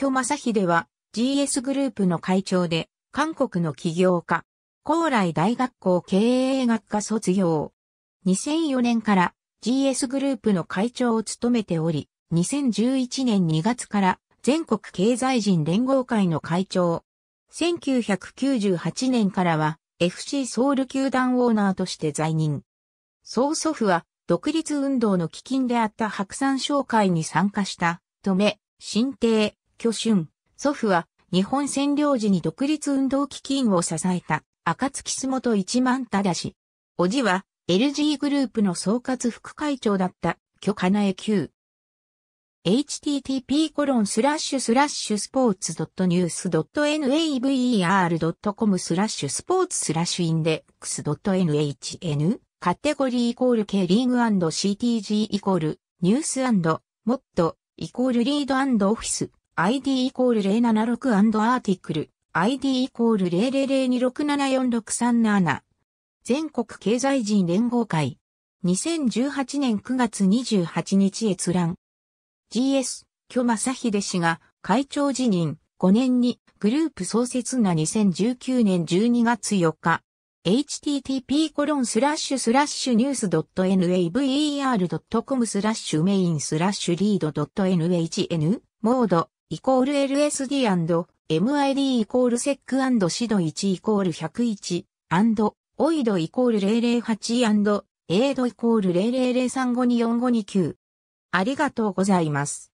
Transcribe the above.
巨正秀は GS グループの会長で、韓国の起業家。高麗大学校経営学科卒業。2004年から GS グループの会長を務めており、2011年2月から全国経済人連合会の会長。1998年からは FC ソウル球団オーナーとして在任。曽祖父は独立運動の基金であった白山商会に参加した、とめ、新帝、巨春、祖父は日本占領時に独立運動基金を支えた暁洲本一万忠氏。叔父は LG グループの総括副会長だった巨かなえ Q。http コロンスラッシュスラッシュスポーツドットニュースドット naver.com スラッシュスポーツスラッシュインデックスドット nhn カテゴリーイコール K リーグ &CTG イコールニュースモットイコールリードオフィス ID イコール 076& アーティクル、ID イコール0002674637。全国経済人連合会。2018年9月28日閲覧。GS、巨正秀氏が会長辞任5年にグループ創設な2019年12月4日。http コロンスラッシュスラッシュニュース .naver.com スラッシュメインスラッシュリード .nhn モードイコール LSD&MID イコールセックシド1イコール101オイドイコール008エ i ドイコール0003524529ありがとうございます。